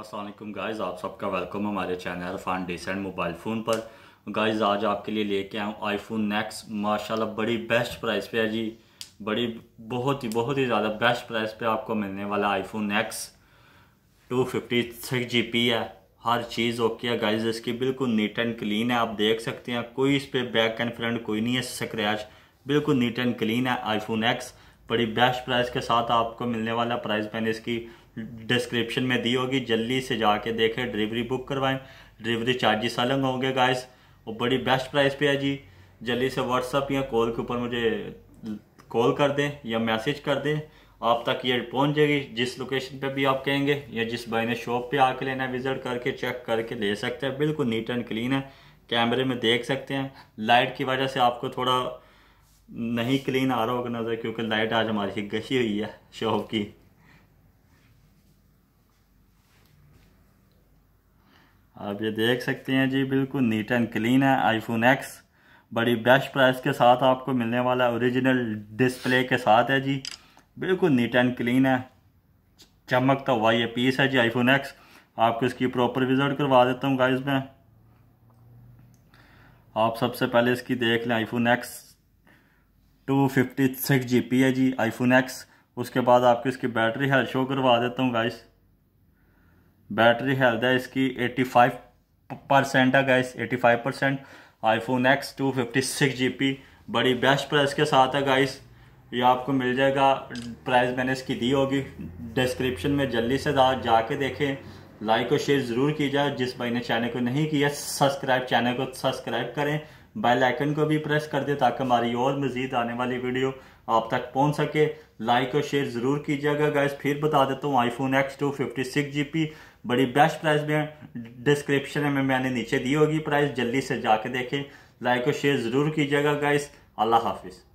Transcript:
Aslam guys आप सबका welcome हमारे चैनल फान डिसेंट मोबाइल फ़ोन पर गाइज़ आज आपके लिए लेके आया हूँ फोन नैक्स माशा बड़ी बेस्ट प्राइस पे है जी बड़ी बहुत ही बहुत ही ज़्यादा बेस्ट प्राइस पे आपको मिलने वाला iPhone X two fifty six G B है हर चीज़ ओके है गाइज़ इसकी बिल्कुल नीट एंड क्लीन है आप देख सकते हैं कोई इस पर बैक एंड फ्रंट कोई नहीं है स्क्रैच बिल्कुल नीट एंड क्लीन है आई फोन एक्स बड़ी बेस्ट प्राइस के साथ आपको मिलने वाला प्राइस मैंने इसकी डिस्क्रिप्शन में दी होगी जल्दी से जाके देखें डिलीवरी बुक करवाएं डिलीवरी चार्जेस अलग होंगे गाइस और बड़ी बेस्ट प्राइस पे है जी जल्दी से व्हाट्सअप या कॉल के ऊपर मुझे कॉल कर दें या मैसेज कर दें आप तक ये पहुंच जाएगी जिस लोकेशन पे भी आप कहेंगे या जिस भाई ने शॉप पे आके लेना विज़िट करके चेक करके ले सकते हैं बिल्कुल नीट एंड क्लीन है कैमरे में देख सकते हैं लाइट की वजह से आपको थोड़ा नहीं क्लीन आ रहा होगा नज़र क्योंकि लाइट आज हमारी गशी हुई है शॉप की आप ये देख सकते हैं जी बिल्कुल नीट एंड क्लीन है आईफोन एक्स बड़ी बेस्ट प्राइस के साथ आपको मिलने वाला ओरिजिनल डिस्प्ले के साथ है जी बिल्कुल नीट एंड क्लीन है चमकता हुआ ये पीस है जी आईफोन एक्स आपको इसकी प्रॉपर विजिट करवा देता हूँ गाइस में आप सबसे पहले इसकी देख लें iPhone X two fifty six G B है जी आईफोन एक्स उसके बाद आपकी इसकी बैटरी हेल्थ शो करवा देता हूँ गाइस बैटरी हेल्थ है इसकी एटी फाइव परसेंट है guys eighty five percent iPhone X two fifty six G B बड़ी बेस्ट प्राइस के साथ है गाइस ये आपको मिल जाएगा प्राइस मैंने इसकी दी होगी डिस्क्रिप्शन में जल्दी से जाके देखें लाइक और शेयर ज़रूर कीजिए जिस भाई ने चैनल को नहीं किया सब्सक्राइब चैनल को सब्सक्राइब करें बेल आइकन को भी प्रेस कर दें ताकि हमारी और मज़ीद आने वाली वीडियो आप तक पहुंच सके लाइक और शेयर ज़रूर कीजिएगा गाइस फिर बता देता हूँ iPhone X two fifty six G B बड़ी बेस्ट प्राइस में डिस्क्रिप्शन में मैंने नीचे दी होगी प्राइस जल्दी से जाके देखें लाइक और शेयर ज़रूर कीजिएगा गाइस अल्लाह हाफिज़